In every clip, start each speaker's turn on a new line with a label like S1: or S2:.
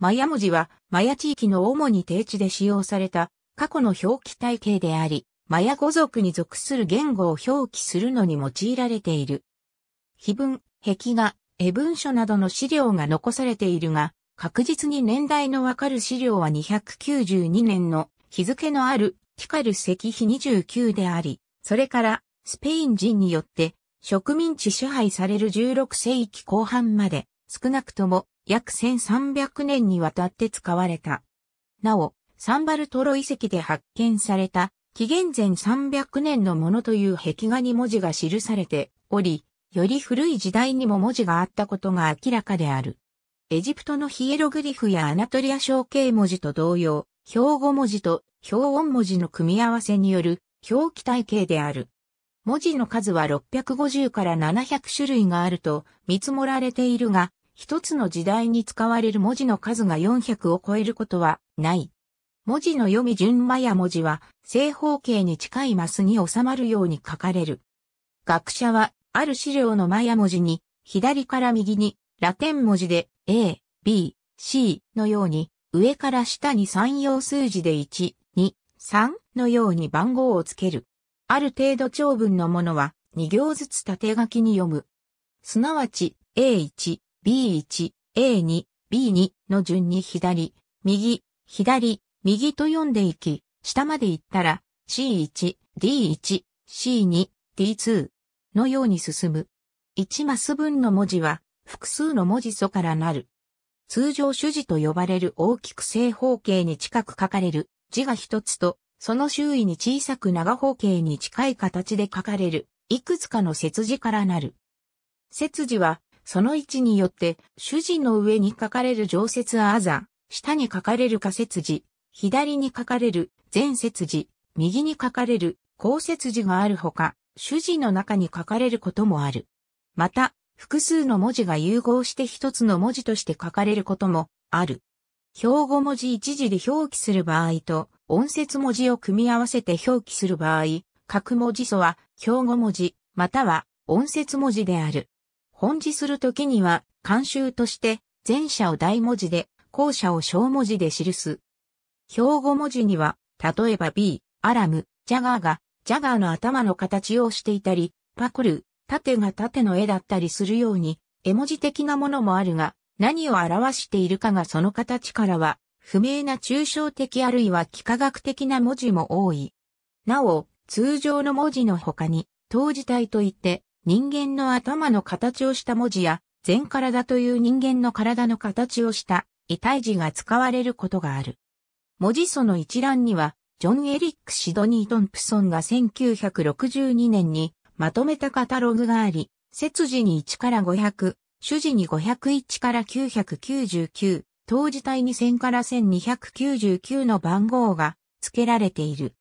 S1: マヤ文字は、マヤ地域の主に定地で使用された、過去の表記体系であり、マヤ語族に属する言語を表記するのに用いられている。碑文、壁画、絵文書などの資料が残されているが、確実に年代のわかる資料は292年の日付のあるティカル石碑29であり、それからスペイン人によって植民地支配される16世紀後半まで少なくとも約1300年にわたって使われた。なお、サンバルトロ遺跡で発見された、紀元前300年のものという壁画に文字が記されており、より古い時代にも文字があったことが明らかである。エジプトのヒエログリフやアナトリア象形文字と同様、標語文字と標音文字の組み合わせによる表記体系である。文字の数は650から700種類があると見積もられているが、一つの時代に使われる文字の数が400を超えることはない。文字の読み順マヤ文字は正方形に近いマスに収まるように書かれる。学者はある資料のマヤ文字に左から右にラテン文字で A、B、C のように上から下に3用数字で1、2、3のように番号をつける。ある程度長文のものは2行ずつ縦書きに読む。すなわち A1、B1、A2、B2 の順に左、右、左、右と読んでいき、下まで行ったら C1、D1、C2、D2 のように進む。1マス分の文字は複数の文字素からなる。通常主字と呼ばれる大きく正方形に近く書かれる字が一つと、その周囲に小さく長方形に近い形で書かれるいくつかの節字からなる。節字はその位置によって、主人の上に書かれる常設アーザ、下に書かれる仮設字、左に書かれる前節字、右に書かれる後節字があるほか、主人の中に書かれることもある。また、複数の文字が融合して一つの文字として書かれることもある。標語文字一字で表記する場合と、音節文字を組み合わせて表記する場合、各文字素は標語文字、または音節文字である。本字するときには、慣習として、前者を大文字で、後者を小文字で記す。標語文字には、例えば B、アラム、ジャガーが、ジャガーの頭の形をしていたり、パクル、縦が縦の絵だったりするように、絵文字的なものもあるが、何を表しているかがその形からは、不明な抽象的あるいは幾何学的な文字も多い。なお、通常の文字の他に、当字体といって、人間の頭の形をした文字や、全体という人間の体の形をした異体字が使われることがある。文字素の一覧には、ジョン・エリック・シドニー・トンプソンが1962年にまとめたカタログがあり、節字に1から500、主字に501から999、当時体に1000から1299の番号が付けられている。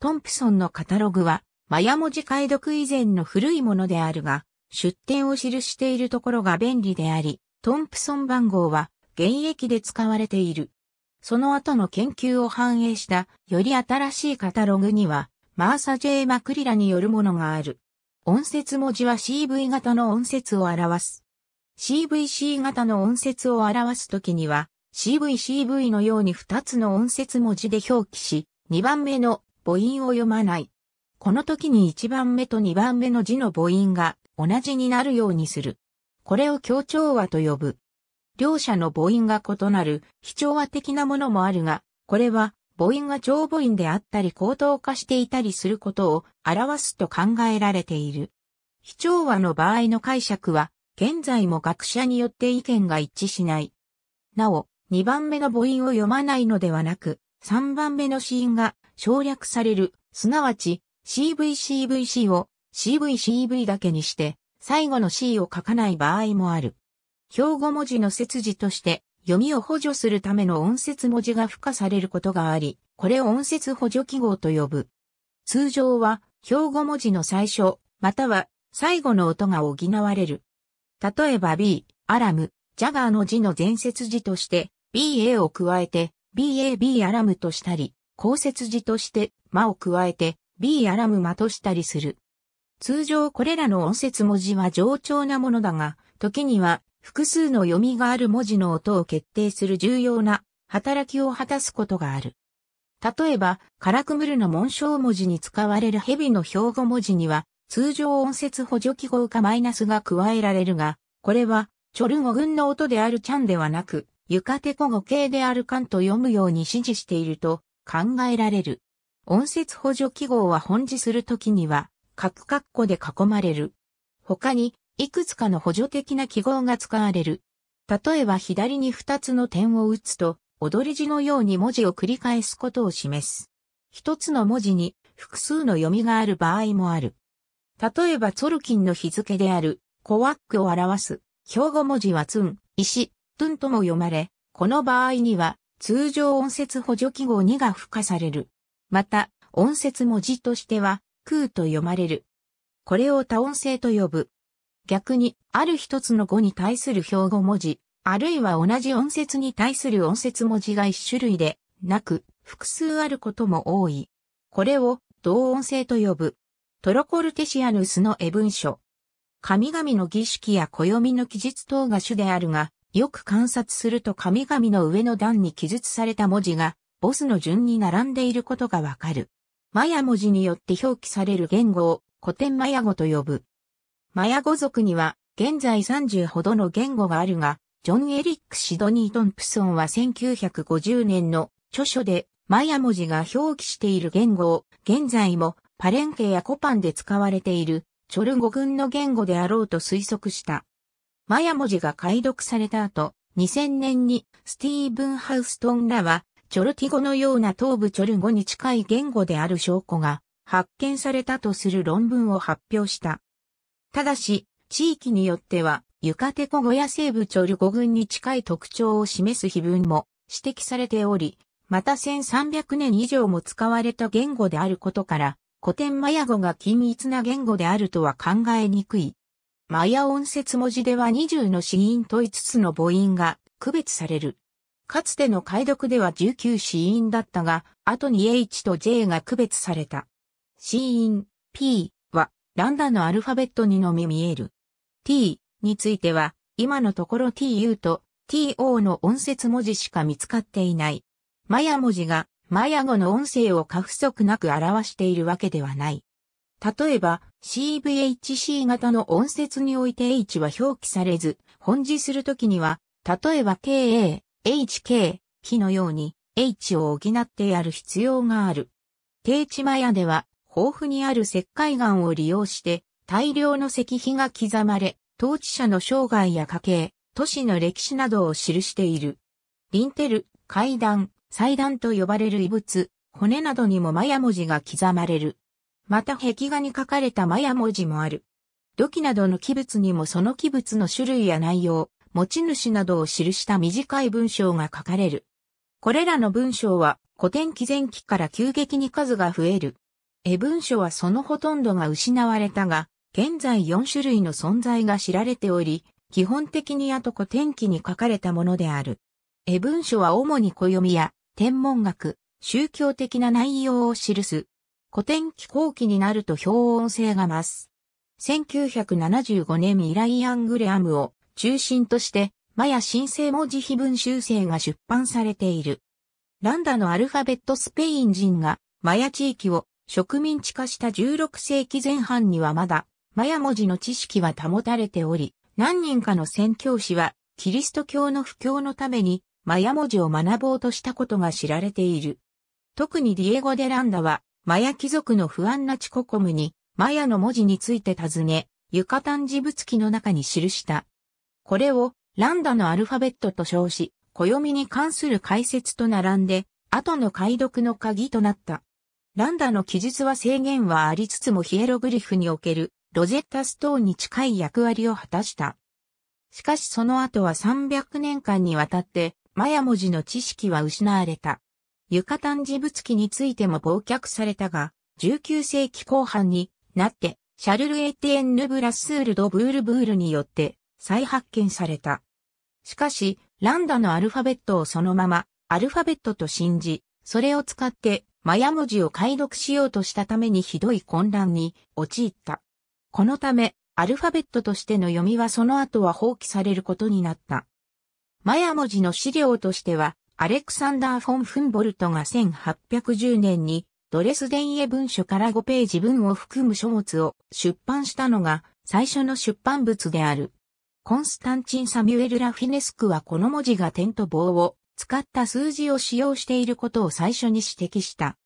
S1: トンプソンのカタログはマヤ文字解読以前の古いものであるが、出典を記しているところが便利であり、トンプソン番号は現役で使われている。その後の研究を反映したより新しいカタログには、マーサ・ジェイ・マクリラによるものがある。音節文字は CV 型の音節を表す。CVC 型の音節を表すときには、CVCV のように2つの音節文字で表記し、2番目の母音を読まない。この時に1番目と2番目の字の母音が同じになるようにする。これを協調和と呼ぶ。両者の母音が異なる非調和的なものもあるが、これは母音が長母音であったり高等化していたりすることを表すと考えられている。非調和の場合の解釈は、現在も学者によって意見が一致しない。なお、2番目の母音を読まないのではなく、3番目の子音が省略される、すなわち CVCVC を CVCV だけにして、最後の C を書かない場合もある。標語文字の切字として、読みを補助するための音節文字が付加されることがあり、これを音節補助記号と呼ぶ。通常は、標語文字の最初、または最後の音が補われる。例えば B、アラム、ジャガーの字の前節字として、BA を加えて、BAB アラムとしたり、後節字として、魔を加えて、B アラムマとしたりする。通常これらの音節文字は冗長なものだが、時には複数の読みがある文字の音を決定する重要な働きを果たすことがある。例えば、カラクムルの紋章文字に使われる蛇の標語文字には、通常音節補助記号かマイナスが加えられるが、これは、チョル語群の音であるチャンではなく、ユカテコ語形であるカンと読むように指示していると考えられる。音節補助記号は本字するときには、各括弧で囲まれる。他に、いくつかの補助的な記号が使われる。例えば左に2つの点を打つと、踊り字のように文字を繰り返すことを示す。一つの文字に複数の読みがある場合もある。例えばツォルキンの日付である、コワックを表す、標語文字はツン、石、トゥンとも読まれ、この場合には、通常音節補助記号2が付加される。また、音節文字としては、空と読まれる。これを多音性と呼ぶ。逆に、ある一つの語に対する標語文字、あるいは同じ音節に対する音節文字が一種類で、なく、複数あることも多い。これを、同音性と呼ぶ。トロコルテシアヌスの絵文書。神々の儀式や暦の記述等が主であるが、よく観察すると神々の上の段に記述された文字がボスの順に並んでいることがわかる。マヤ文字によって表記される言語を古典マヤ語と呼ぶ。マヤ語族には現在30ほどの言語があるが、ジョン・エリック・シドニー・トンプソンは1950年の著書でマヤ文字が表記している言語を現在もパレンケやコパンで使われているチョル語群の言語であろうと推測した。マヤ文字が解読された後、2000年にスティーブン・ハウストンらはチョルティ語のような東部チョル語に近い言語である証拠が発見されたとする論文を発表した。ただし、地域によっては、ユカテコ語や西部チョル語群に近い特徴を示す碑文も指摘されており、また1300年以上も使われた言語であることから、古典マヤ語が均一な言語であるとは考えにくい。マヤ音節文字では20の死因と5つの母音が区別される。かつての解読では19死因だったが、後に H と J が区別された。死因 P はランダのアルファベットにのみ見える。T については、今のところ TU と TO の音節文字しか見つかっていない。マヤ文字がマヤ語の音声を過不足なく表しているわけではない。例えば CVHC 型の音節において H は表記されず、本字するときには、例えば KA、HK、火のように H を補ってやる必要がある。低地マヤでは豊富にある石灰岩を利用して大量の石碑が刻まれ、統治者の生涯や家系、都市の歴史などを記している。リンテル、階段、祭壇と呼ばれる遺物、骨などにもマヤ文字が刻まれる。また壁画に書かれたマヤ文字もある。土器などの器物にもその器物の種類や内容、持ち主などを記した短い文章が書かれる。これらの文章は古典期前期から急激に数が増える。絵文書はそのほとんどが失われたが、現在4種類の存在が知られており、基本的にあと古典期に書かれたものである。絵文書は主に暦や天文学、宗教的な内容を記す。古典期後期になると標音性が増す。1975年ライアングレアムを中心として、マヤ新生文字非文修正が出版されている。ランダのアルファベットスペイン人がマヤ地域を植民地化した16世紀前半にはまだマヤ文字の知識は保たれており、何人かの宣教師はキリスト教の布教のためにマヤ文字を学ぼうとしたことが知られている。特にディエゴ・デ・ランダはマヤ貴族の不安なチココムにマヤの文字について尋ね、ユカタン事物記の中に記したこれをランダのアルファベットと称し、暦に関する解説と並んで、後の解読の鍵となった。ランダの記述は制限はありつつもヒエログリフにおけるロゼッタストーンに近い役割を果たした。しかしその後は300年間にわたってマヤ文字の知識は失われた。ユカタン事物記についても忘却されたが、19世紀後半になってシャルル・エティエンヌ・ブラスール・ド・ブール・ブールによって再発見された。しかし、ランダのアルファベットをそのまま、アルファベットと信じ、それを使って、マヤ文字を解読しようとしたためにひどい混乱に陥った。このため、アルファベットとしての読みはその後は放棄されることになった。マヤ文字の資料としては、アレクサンダー・フォン・フンボルトが1810年にドレスデンエ文書から5ページ分を含む書物を出版したのが最初の出版物である。コンスタンチン・サミュエル・ラフィネスクはこの文字が点と棒を使った数字を使用していることを最初に指摘した。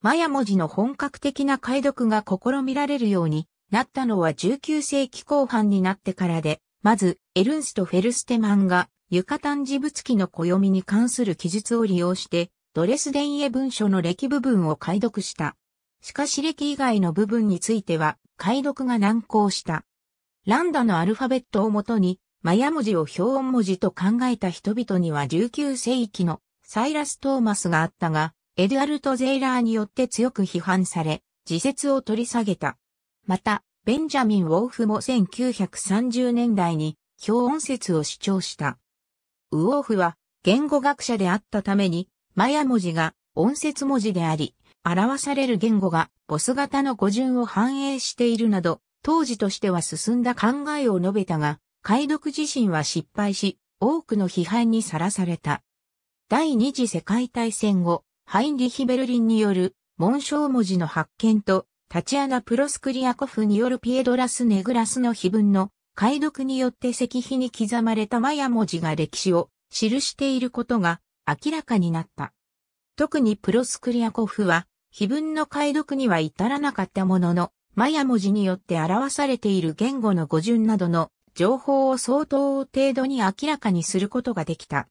S1: マヤ文字の本格的な解読が試みられるようになったのは19世紀後半になってからで、まず、エルンスト・フェルステマンが、ユカタンジ物記の暦に関する記述を利用して、ドレスデンへ文書の歴部分を解読した。しかし歴以外の部分については解読が難航した。ランダのアルファベットをもとに、マヤ文字を表音文字と考えた人々には19世紀のサイラス・トーマスがあったが、エドゥアルト・ゼイラーによって強く批判され、自説を取り下げた。また、ベンジャミン・ウォーフも1930年代に表音説を主張した。ウォーフは言語学者であったために、マヤ文字が音節文字であり、表される言語がボス型の語順を反映しているなど、当時としては進んだ考えを述べたが、解読自身は失敗し、多くの批判にさらされた。第二次世界大戦後、ハインリヒ・ベルリンによる紋章文字の発見と、タチアナ・プロスクリアコフによるピエドラス・ネグラスの碑文の解読によって石碑に刻まれたマヤ文字が歴史を記していることが明らかになった。特にプロスクリアコフは、碑文の解読には至らなかったものの、マヤ文字によって表されている言語の語順などの情報を相当程度に明らかにすることができた。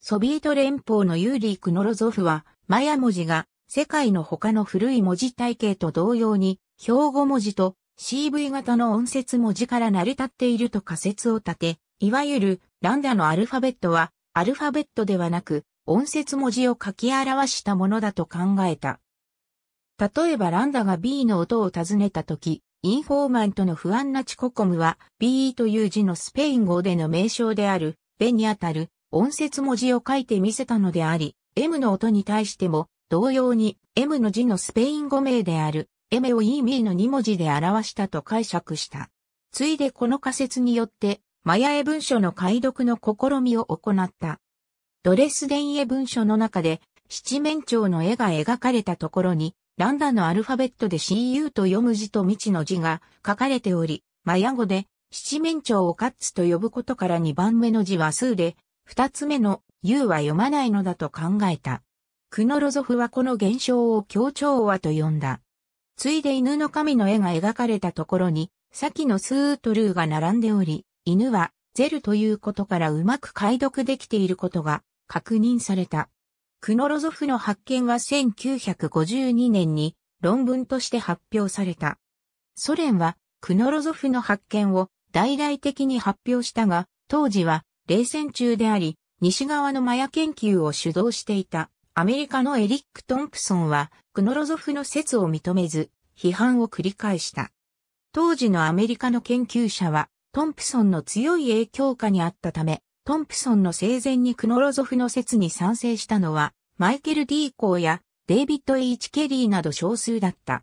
S1: ソビエト連邦のユーリー・クノロゾフは、マヤ文字が世界の他の古い文字体系と同様に、標語文字と CV 型の音節文字から成り立っていると仮説を立て、いわゆるランダのアルファベットは、アルファベットではなく、音節文字を書き表したものだと考えた。例えばランダが B の音を尋ねたとき、インフォーマントの不安なチココムは B という字のスペイン語での名称である、ベにあたる音節文字を書いてみせたのであり、M の音に対しても同様に M の字のスペイン語名である M を E ミの2文字で表したと解釈した。ついでこの仮説によって、マヤ絵文書の解読の試みを行った。ドレスデン絵文書の中で七面鳥の絵が描かれたところにランダのアルファベットで CU と読む字と未知の字が書かれており、マヤ語で七面鳥をカッツと呼ぶことから二番目の字は数で、二つ目の U は読まないのだと考えた。クノロゾフはこの現象を協調和と呼んだ。ついで犬の神の絵が描かれたところに、先のスーとルーが並んでおり、犬はゼルということからうまく解読できていることが確認された。クノロゾフの発見は1952年に論文として発表された。ソ連はクノロゾフの発見を大々的に発表したが、当時は冷戦中であり、西側のマヤ研究を主導していたアメリカのエリック・トンプソンはクノロゾフの説を認めず、批判を繰り返した。当時のアメリカの研究者はトンプソンの強い影響下にあったため、トンプソンの生前にクノロゾフの説に賛成したのは、マイケル・ディー・コーやデイビッド・イチ・ケリーなど少数だった。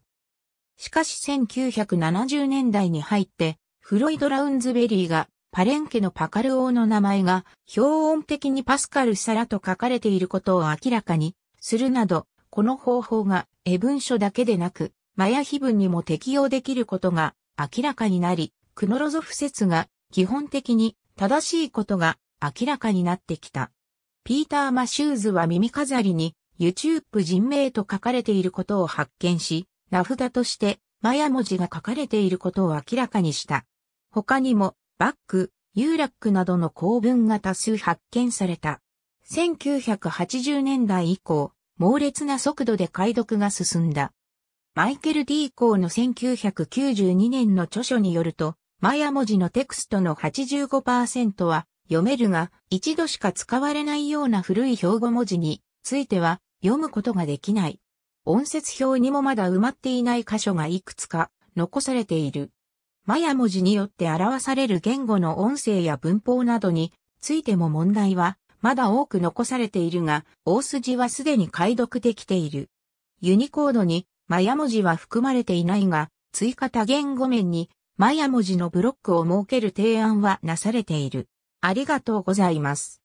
S1: しかし1970年代に入って、フロイド・ラウンズベリーがパレンケのパカル王の名前が標音的にパスカル・サラと書かれていることを明らかにするなど、この方法が英文書だけでなく、マヤ碑文にも適用できることが明らかになり、クノロゾフ説が基本的に正しいことが明らかになってきた。ピーター・マシューズは耳飾りに YouTube 人名と書かれていることを発見し、名札としてマヤ文字が書かれていることを明らかにした。他にもバック、ユーラックなどの公文が多数発見された。1980年代以降、猛烈な速度で解読が進んだ。マイケル・ディー・コーの1992年の著書によると、マヤ文字のテクストの85%は読めるが、一度しか使われないような古い標語文字については読むことができない。音節表にもまだ埋まっていない箇所がいくつか残されている。マヤ文字によって表される言語の音声や文法などについても問題はまだ多く残されているが、大筋はすでに解読できている。ユニコードにマヤ文字は含まれていないが、追加多言語面にマヤ文字のブロックを設ける提案はなされている。ありがとうございます。